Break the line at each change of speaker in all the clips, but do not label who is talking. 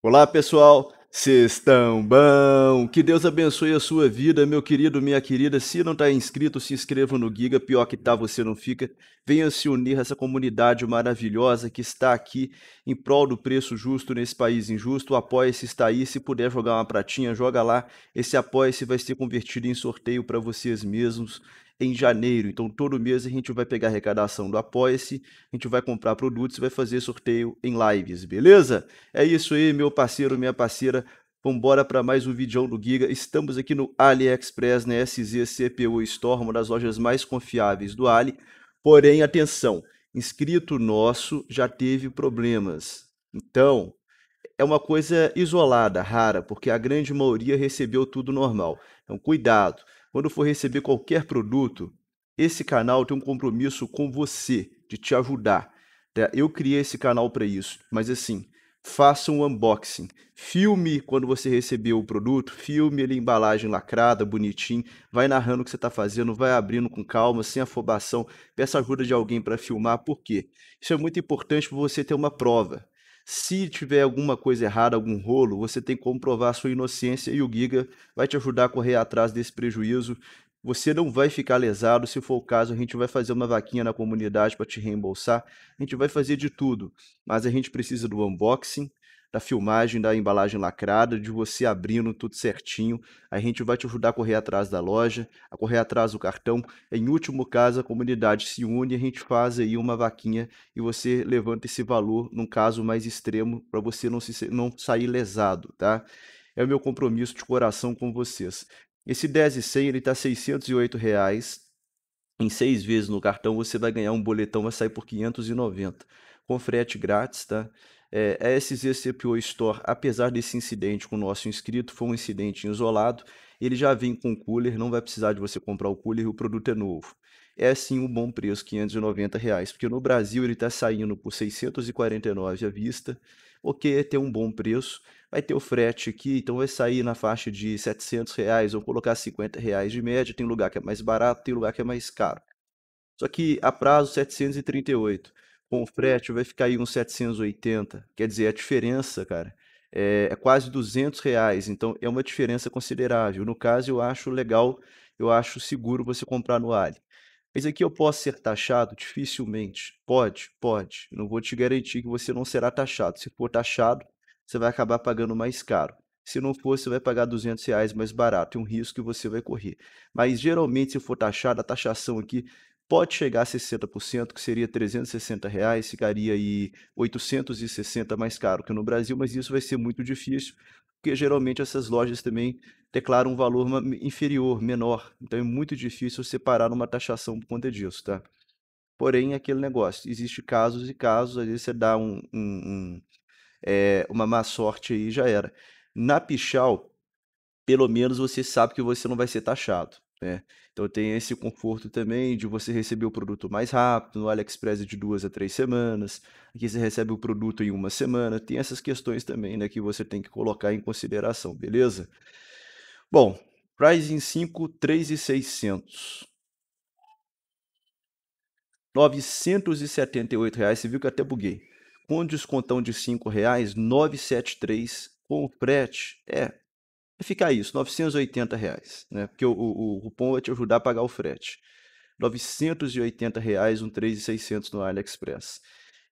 Olá, pessoal. Vocês estão bom? Que Deus abençoe a sua vida, meu querido, minha querida. Se não está inscrito, se inscreva no Giga. Pior que tá, você não fica. Venha se unir a essa comunidade maravilhosa que está aqui em prol do preço justo nesse país injusto. Apoia-se, está aí. Se puder jogar uma pratinha, joga lá. Esse apoia-se vai ser convertido em sorteio para vocês mesmos em janeiro. Então, todo mês a gente vai pegar a arrecadação do Apoia-se, a gente vai comprar produtos e vai fazer sorteio em lives, beleza? É isso aí, meu parceiro, minha parceira. Vambora para mais um vídeo do Giga. Estamos aqui no AliExpress, na né? SZ CPU Store, uma das lojas mais confiáveis do Ali. Porém, atenção, inscrito nosso já teve problemas. Então, é uma coisa isolada, rara, porque a grande maioria recebeu tudo normal. Então, cuidado. Quando for receber qualquer produto, esse canal tem um compromisso com você, de te ajudar. Tá? Eu criei esse canal para isso, mas assim, faça um unboxing. Filme quando você recebeu o produto, filme ele embalagem lacrada, bonitinho, vai narrando o que você está fazendo, vai abrindo com calma, sem afobação, peça ajuda de alguém para filmar, por quê? Isso é muito importante para você ter uma prova. Se tiver alguma coisa errada, algum rolo, você tem que comprovar a sua inocência e o Giga vai te ajudar a correr atrás desse prejuízo. Você não vai ficar lesado, se for o caso, a gente vai fazer uma vaquinha na comunidade para te reembolsar. A gente vai fazer de tudo, mas a gente precisa do unboxing, da filmagem, da embalagem lacrada, de você abrindo tudo certinho. A gente vai te ajudar a correr atrás da loja, a correr atrás do cartão. Em último caso, a comunidade se une e a gente faz aí uma vaquinha e você levanta esse valor num caso mais extremo para você não, se, não sair lesado, tá? É o meu compromisso de coração com vocês. Esse 10 e 100 ele tá 608. Reais. Em seis vezes no cartão você vai ganhar um boletão, vai sair por 590, com frete grátis, tá? É, a SZCPO Store, apesar desse incidente com o nosso inscrito, foi um incidente isolado. Ele já vem com cooler, não vai precisar de você comprar o cooler, o produto é novo. É sim um bom preço, R$ reais, porque no Brasil ele está saindo por 649 à vista. Ok, é ter um bom preço. Vai ter o frete aqui, então vai sair na faixa de 700 reais, vou colocar 50 reais de média. Tem lugar que é mais barato, tem lugar que é mais caro. Só que a prazo 738 com o frete vai ficar aí uns 780. Quer dizer, a diferença, cara, é, é quase 200 reais. Então é uma diferença considerável. No caso, eu acho legal, eu acho seguro você comprar no Ali. Mas aqui eu posso ser taxado? Dificilmente. Pode, pode. não vou te garantir que você não será taxado. Se for taxado, você vai acabar pagando mais caro. Se não for, você vai pagar 200 reais mais barato. É um risco que você vai correr. Mas geralmente, se for taxado, a taxação aqui pode chegar a 60%, que seria 360 reais, ficaria aí 860 mais caro que no Brasil, mas isso vai ser muito difícil, porque geralmente essas lojas também declaram um valor inferior, menor, então é muito difícil separar uma taxação por conta disso, tá? Porém, é aquele negócio, existe casos e casos, às vezes você dá um, um, um é, uma má sorte aí já era. Na Pichal, pelo menos você sabe que você não vai ser taxado né? Então tem esse conforto também de você receber o produto mais rápido, no AliExpress de duas a três semanas, aqui você recebe o produto em uma semana, tem essas questões também né, que você tem que colocar em consideração, beleza? Bom, Ryzen 5, 3,600. R$ 978, reais, você viu que eu até buguei. Com descontão de R$ 5,00, 973 com o frete. É, Vai ficar isso, 980 reais, né? Porque o, o, o cupom vai te ajudar a pagar o frete. 980 reais um 3,600 no AliExpress.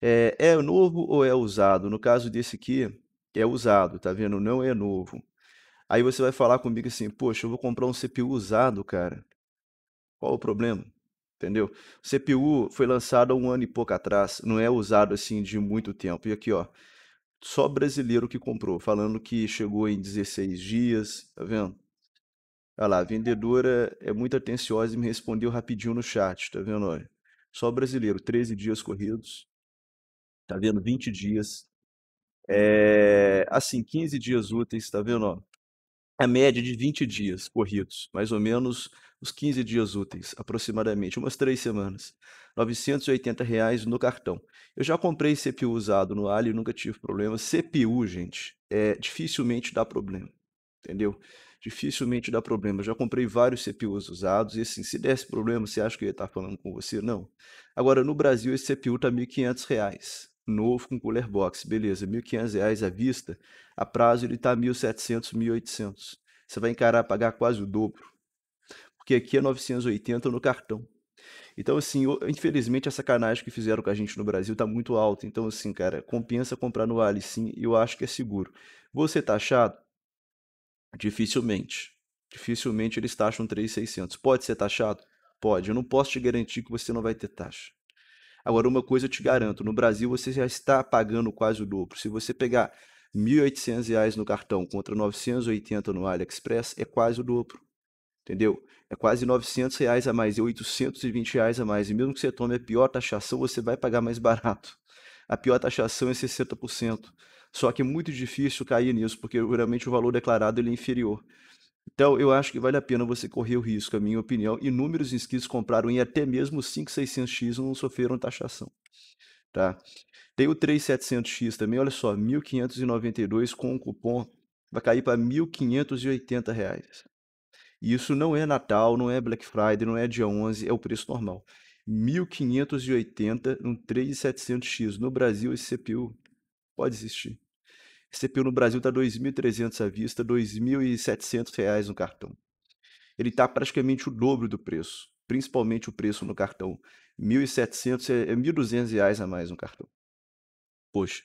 É, é novo ou é usado? No caso desse aqui, é usado, tá vendo? Não é novo. Aí você vai falar comigo assim, poxa, eu vou comprar um CPU usado, cara. Qual o problema? Entendeu? O CPU foi lançado há um ano e pouco atrás, não é usado assim de muito tempo. E aqui, ó, só brasileiro que comprou, falando que chegou em 16 dias, tá vendo? Olha lá, a vendedora é muito atenciosa e me respondeu rapidinho no chat, tá vendo? Olha, só brasileiro, 13 dias corridos, tá vendo? 20 dias. É, assim, 15 dias úteis, tá vendo? a média de 20 dias corridos, mais ou menos os 15 dias úteis, aproximadamente, umas três semanas. R$ 980 no cartão. Eu já comprei CPU usado no Ali, nunca tive problema. CPU, gente, é dificilmente dá problema, entendeu? Dificilmente dá problema. já comprei vários CPUs usados e assim, se desse problema, você acha que eu ia estar falando com você? Não. Agora, no Brasil, esse CPU tá R$ 1.500 novo com cooler box, beleza, R$ 1.500 à vista, a prazo ele está R$ 1.700, R$ 1.800. Você vai encarar pagar quase o dobro, porque aqui é 980 no cartão. Então, assim, infelizmente a sacanagem que fizeram com a gente no Brasil está muito alta. Então, assim, cara, compensa comprar no Ali, sim, e eu acho que é seguro. Você taxado? Tá Dificilmente. Dificilmente eles taxam 3,600. Pode ser taxado? Pode. Eu não posso te garantir que você não vai ter taxa. Agora, uma coisa eu te garanto: no Brasil você já está pagando quase o dobro. Se você pegar R$ 1.800 no cartão contra 980 no AliExpress, é quase o dobro. Entendeu? É quase 900 reais a mais é e 820 reais a mais. E mesmo que você tome a pior taxação, você vai pagar mais barato. A pior taxação é 60%. Só que é muito difícil cair nisso, porque geralmente o valor declarado ele é inferior. Então, eu acho que vale a pena você correr o risco, é a minha opinião. Inúmeros inscritos compraram em até mesmo 5600X e não sofreram taxação. Tá? Tem o 3700X também, olha só, 1592 com um cupom vai cair para 1580 reais. E isso não é Natal, não é Black Friday, não é dia 11, é o preço normal. 1580 no 3700X no Brasil esse CPU pode existir. CPU no Brasil está 2.300 à vista, 2.700 reais no cartão. Ele está praticamente o dobro do preço, principalmente o preço no cartão. 1.700 é 1.200 é reais a mais no cartão. Poxa,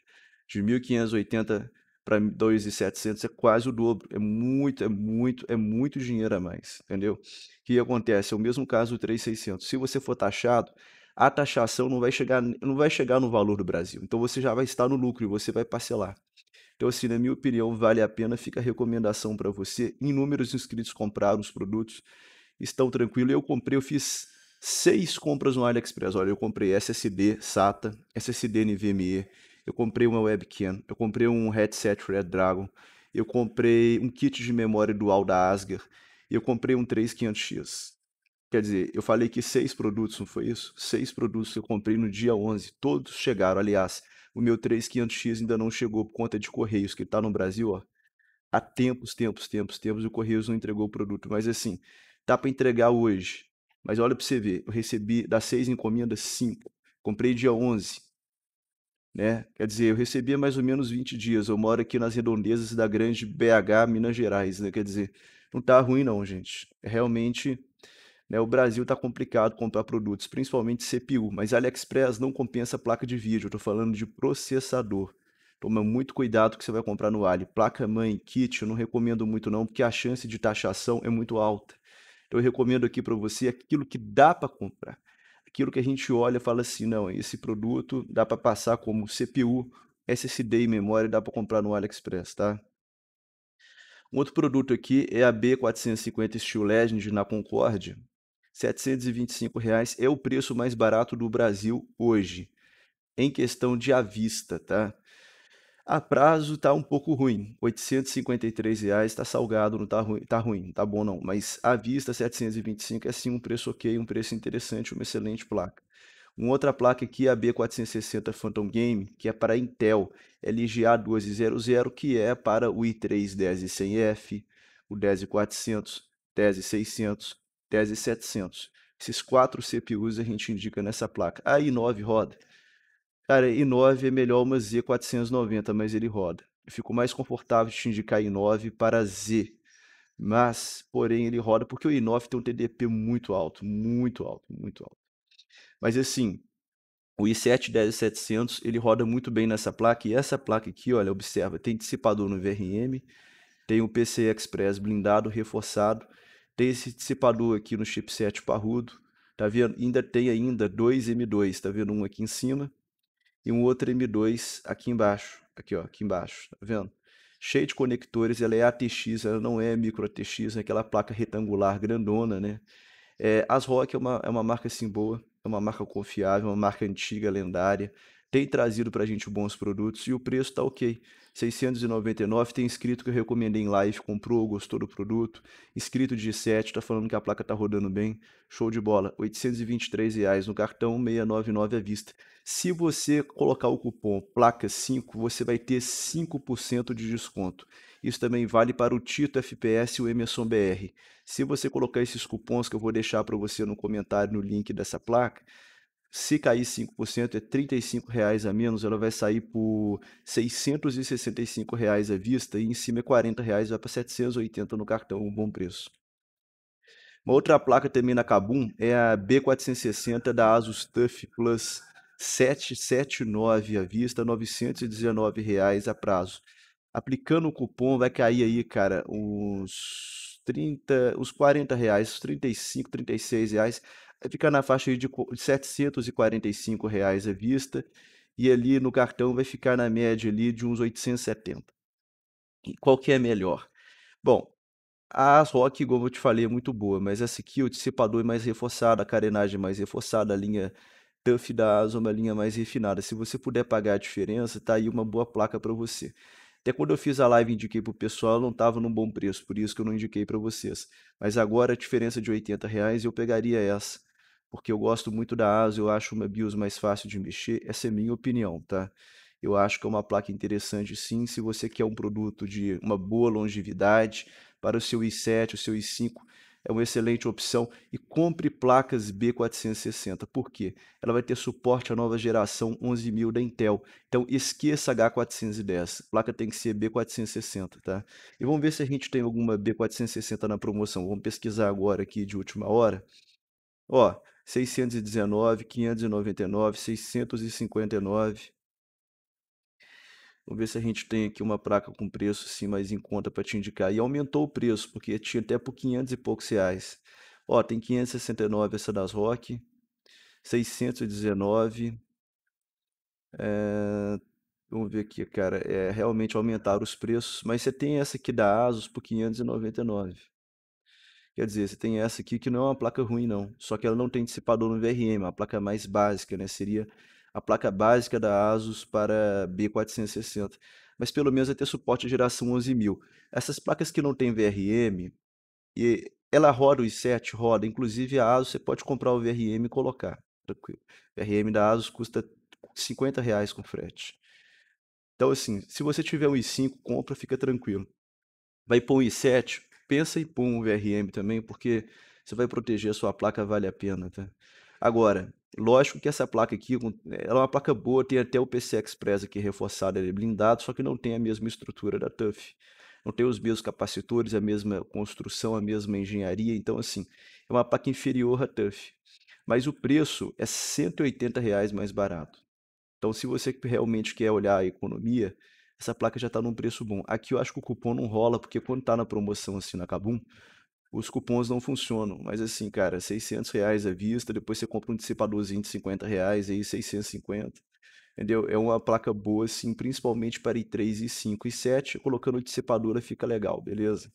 de 1.580 para 2.700 é quase o dobro. É muito, é muito, é muito dinheiro a mais, entendeu? O que acontece? É o mesmo caso do 3.600. Se você for taxado, a taxação não vai chegar, não vai chegar no valor do Brasil. Então você já vai estar no lucro e você vai parcelar. Então, assim, na minha opinião, vale a pena, fica a recomendação para você. Inúmeros inscritos compraram os produtos, estão tranquilos. Eu comprei, eu fiz seis compras no AliExpress. Olha, eu comprei SSD SATA, SSD NVMe, eu comprei uma webcam, eu comprei um headset Dragon, eu comprei um kit de memória dual da Asger, eu comprei um 3500X. Quer dizer, eu falei que seis produtos, não foi isso? Seis produtos que eu comprei no dia 11, todos chegaram, aliás, o meu 3500X ainda não chegou por conta de correios, que está no Brasil, ó, há tempos, tempos, tempos, tempos, o correios não entregou o produto. Mas assim, tá para entregar hoje. Mas olha para você ver, eu recebi das seis encomendas, cinco. Comprei dia 11. Né? Quer dizer, eu recebi mais ou menos 20 dias. Eu moro aqui nas redondezas da grande BH, Minas Gerais. Né? Quer dizer, não tá ruim não, gente. É realmente né? O Brasil está complicado comprar produtos, principalmente CPU, mas AliExpress não compensa placa de vídeo, estou falando de processador. Toma muito cuidado que você vai comprar no Ali. Placa mãe, kit, eu não recomendo muito não, porque a chance de taxação é muito alta. Então eu recomendo aqui para você aquilo que dá para comprar. Aquilo que a gente olha e fala assim, não, esse produto dá para passar como CPU, SSD e memória, dá para comprar no AliExpress, tá? Um outro produto aqui é a B450 Steel Legend na Concorde. 725 reais é o preço mais barato do Brasil hoje, em questão de à vista, tá? A prazo tá um pouco ruim, 853 reais está salgado, não tá ruim, tá ruim, tá bom não, mas à vista 725 é sim um preço ok, um preço interessante, uma excelente placa. Uma outra placa aqui é a B460 Phantom Game, que é para Intel LGA1200, que é para o i3 10100F, o 10400, 10600, Tese 700. Esses quatro CPUs a gente indica nessa placa. A ah, i9 roda. Cara, i9 é melhor uma Z490, mas ele roda. Eu fico mais confortável de te indicar i9 para Z. Mas, porém, ele roda porque o i9 tem um TDP muito alto, muito alto, muito alto. Mas assim, o i7 10700, ele roda muito bem nessa placa. E essa placa aqui, olha, observa, tem dissipador no VRM, tem o PCI Express blindado, reforçado tem esse dissipador aqui no chipset parrudo, tá vendo? Ainda tem ainda dois M2, tá vendo? Um aqui em cima e um outro M2 aqui embaixo, aqui ó, aqui embaixo, tá vendo? Cheio de conectores, ela é ATX, ela não é micro ATX, é aquela placa retangular grandona, né? É, ASRock é uma, é uma marca assim boa, é uma marca confiável, uma marca antiga, lendária, tem trazido para a gente bons produtos e o preço está ok. 699 tem inscrito que eu recomendei em live, comprou, gostou do produto. Inscrito de 7 está falando que a placa está rodando bem, show de bola. 823 reais no cartão, 699 à vista. Se você colocar o cupom placa 5, você vai ter 5% de desconto. Isso também vale para o Tito FPS e o Emerson BR. Se você colocar esses cupons que eu vou deixar para você no comentário no link dessa placa, se cair 5%, é R$ reais a menos, ela vai sair por R$ reais à vista e em cima é R$ reais, vai para 780 no cartão, um bom preço. Uma outra placa também na Kabum é a B460 da Asus TUF Plus 779 à vista, R$ reais a prazo. Aplicando o cupom vai cair aí, cara, uns 30, uns 40 reais, 35, 36 reais ficar na faixa de R$ 745,00 reais à vista e ali no cartão vai ficar na média ali de uns 870. E qual que é melhor? Bom, a Rock, como eu te falei, é muito boa, mas essa aqui, o dissipador é mais reforçado, a carenagem é mais reforçada, a linha Tuff da Asus é uma linha mais refinada. Se você puder pagar a diferença, tá aí uma boa placa para você. Até quando eu fiz a live indiquei para o pessoal, não estava num bom preço, por isso que eu não indiquei para vocês. Mas agora a diferença de R$ reais eu pegaria essa porque eu gosto muito da ASUS, eu acho uma BIOS mais fácil de mexer, essa é minha opinião, tá? Eu acho que é uma placa interessante sim, se você quer um produto de uma boa longevidade, para o seu i7, o seu i5, é uma excelente opção e compre placas B460. Por quê? Ela vai ter suporte à nova geração 11.000 da Intel. Então esqueça H410. A placa tem que ser B460, tá? E vamos ver se a gente tem alguma B460 na promoção. Vamos pesquisar agora aqui de última hora. Ó, 619, 599, 659. Vamos ver se a gente tem aqui uma placa com preço assim mais em conta para te indicar. E aumentou o preço, porque tinha até por 500 e poucos reais. Ó, tem 569 essa das Rock, 619. É... Vamos ver aqui, cara. É, realmente aumentaram os preços, mas você tem essa aqui da Asus por 599. Quer dizer, você tem essa aqui que não é uma placa ruim, não. Só que ela não tem dissipador no VRM, é a placa mais básica, né? Seria a placa básica da ASUS para B460. Mas pelo menos vai ter suporte à geração 11000. Essas placas que não tem VRM, e ela roda o i7, roda. Inclusive a ASUS, você pode comprar o VRM e colocar. Tranquilo. VRM da ASUS custa 50 reais com frete. Então, assim, se você tiver um i5, compra, fica tranquilo. Vai pôr um i7, pensa em pôr um VRM também, porque você vai proteger a sua placa, vale a pena, tá? Agora, lógico que essa placa aqui, ela é uma placa boa, tem até o PC Express aqui reforçado, ele é blindado, só que não tem a mesma estrutura da TUF. Não tem os mesmos capacitores, a mesma construção, a mesma engenharia, então assim, é uma placa inferior à TUF. Mas o preço é R$ reais mais barato. Então, se você realmente quer olhar a economia, essa placa já está num preço bom. Aqui eu acho que o cupom não rola, porque quando está na promoção assim na Kabum, os cupons não funcionam. Mas assim, cara, 600 reais à vista, depois você compra um dissipadorzinho de 50 reais, aí 650. Entendeu? É uma placa boa, assim, principalmente para i3, i5 e 7. Colocando o dissipadora fica legal, beleza?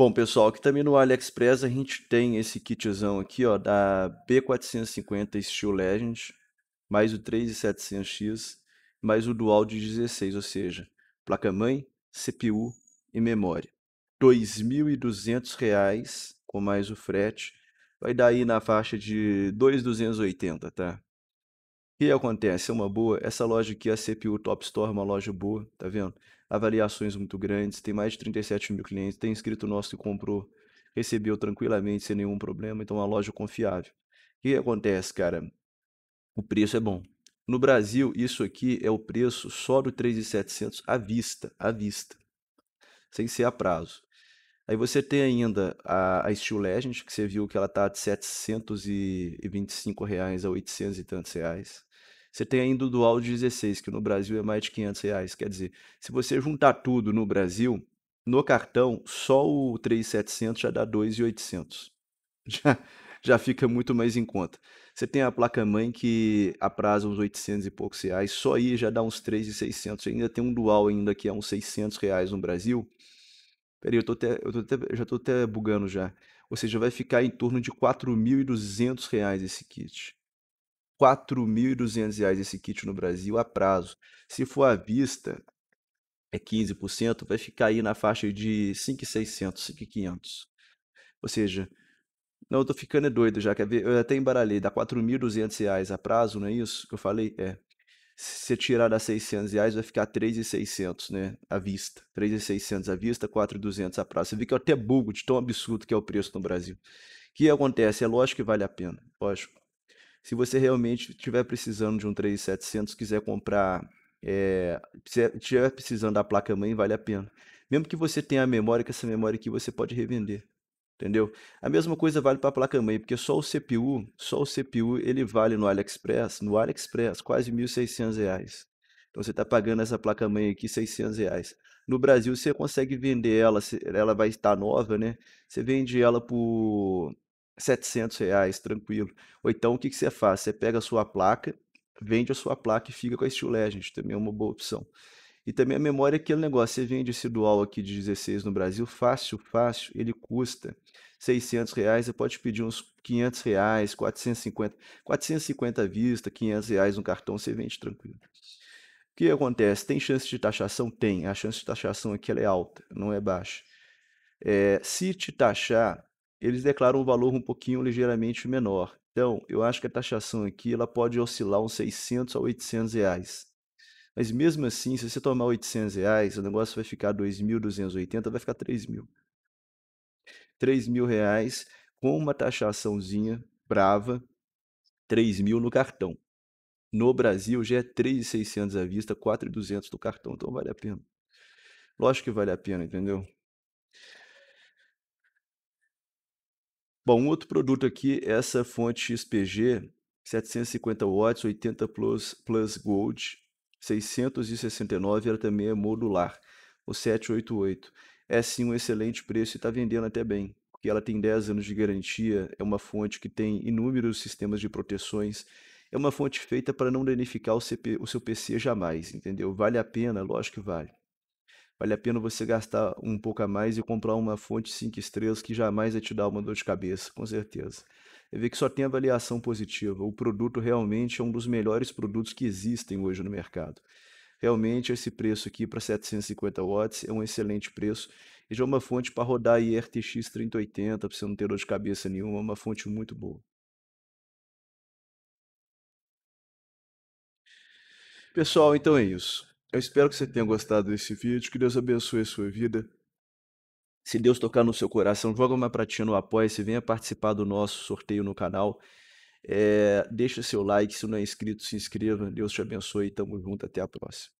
Bom, pessoal, aqui também no AliExpress a gente tem esse kitzão aqui, ó, da B450 Steel Legend, mais o 3700X, mais o Dual de 16, ou seja, placa-mãe, CPU e memória. R$ 2.200 com mais o frete, vai dar aí na faixa de 2.280, tá? O que acontece? É uma boa, essa loja aqui, a CPU Top Store, é uma loja boa, tá vendo? avaliações muito grandes, tem mais de 37 mil clientes, tem inscrito nosso que comprou, recebeu tranquilamente, sem nenhum problema, então é uma loja confiável. O que acontece, cara? O preço é bom. No Brasil, isso aqui é o preço só do 3.700 à vista, à vista, sem ser a prazo. Aí você tem ainda a, a Steel Legend, que você viu que ela tá de 725 reais a 800 e tantos reais. Você tem ainda o Dual de 16, que no Brasil é mais de 500 reais. Quer dizer, se você juntar tudo no Brasil, no cartão, só o 3700 já dá 2,800. Já, já fica muito mais em conta. Você tem a placa-mãe que apraza uns 800 e poucos reais, só aí já dá uns 3,600. Ainda tem um dual ainda que é uns 600 reais no Brasil. Peraí, eu, tô até, eu tô até, já estou até bugando já. Ou seja, vai ficar em torno de 4.200 reais esse kit. R$ reais esse kit no Brasil a prazo. Se for à vista, é 15%, vai ficar aí na faixa de 5,600, 5,500. Ou seja, não, eu tô ficando é doido já, quer ver? Eu até embaralhei, dá 4.200 reais a prazo, não é isso que eu falei? É. Se você tirar das 600 reais, vai ficar 3.600, né? À vista. 3.600 à vista, 4.200 a prazo. Você vê que eu é até bugo de tão absurdo que é o preço no Brasil. O que acontece? É lógico que vale a pena, lógico. Se você realmente estiver precisando de um 3700, quiser comprar, é, estiver precisando da placa mãe, vale a pena. Mesmo que você tenha a memória, que essa memória aqui você pode revender. Entendeu? A mesma coisa vale para a placa mãe, porque só o CPU, só o CPU ele vale no AliExpress, no AliExpress quase R$ 1.600. Reais. Então você está pagando essa placa mãe aqui 600 reais. No Brasil você consegue vender ela, ela vai estar nova, né? Você vende ela por 700 reais, tranquilo. Ou então, o que, que você faz? Você pega a sua placa, vende a sua placa e fica com a Steel Legend, também é uma boa opção. E também a memória é aquele negócio, você vende esse dual aqui de 16 no Brasil, fácil, fácil, ele custa 600 reais, você pode pedir uns 500 reais, 450, 450 à vista, 500 reais no cartão, você vende tranquilo. O que acontece? Tem chance de taxação? Tem, a chance de taxação aqui ela é alta, não é baixa. É, se te taxar, eles declaram um valor um pouquinho ligeiramente menor. Então, eu acho que a taxação aqui ela pode oscilar uns 600 a 800 reais. Mas mesmo assim, se você tomar 800 reais, o negócio vai ficar 2.280, vai ficar 3.000. 3.000 reais com uma taxaçãozinha brava, 3.000 no cartão. No Brasil já é 3.600 à vista, 4.200 no cartão, então vale a pena. Lógico que vale a pena, entendeu? Bom, um outro produto aqui essa fonte XPG, 750 watts, 80 plus, plus gold, 669, ela também é modular, o 788. É sim um excelente preço e está vendendo até bem, porque ela tem 10 anos de garantia, é uma fonte que tem inúmeros sistemas de proteções, é uma fonte feita para não danificar o, CP, o seu PC jamais, entendeu? Vale a pena? Lógico que vale. Vale a pena você gastar um pouco a mais e comprar uma fonte 5 estrelas que jamais vai te dar uma dor de cabeça, com certeza. É ver que só tem avaliação positiva. O produto realmente é um dos melhores produtos que existem hoje no mercado. Realmente, esse preço aqui para 750 watts é um excelente preço. E já é uma fonte para rodar aí RTX 3080, para você não ter dor de cabeça nenhuma, é uma fonte muito boa. Pessoal, então é isso. Eu espero que você tenha gostado desse vídeo, que Deus abençoe a sua vida. Se Deus tocar no seu coração, joga uma pratinha no Apoia-se, venha participar do nosso sorteio no canal. É, deixa seu like, se não é inscrito, se inscreva. Deus te abençoe, tamo junto, até a próxima.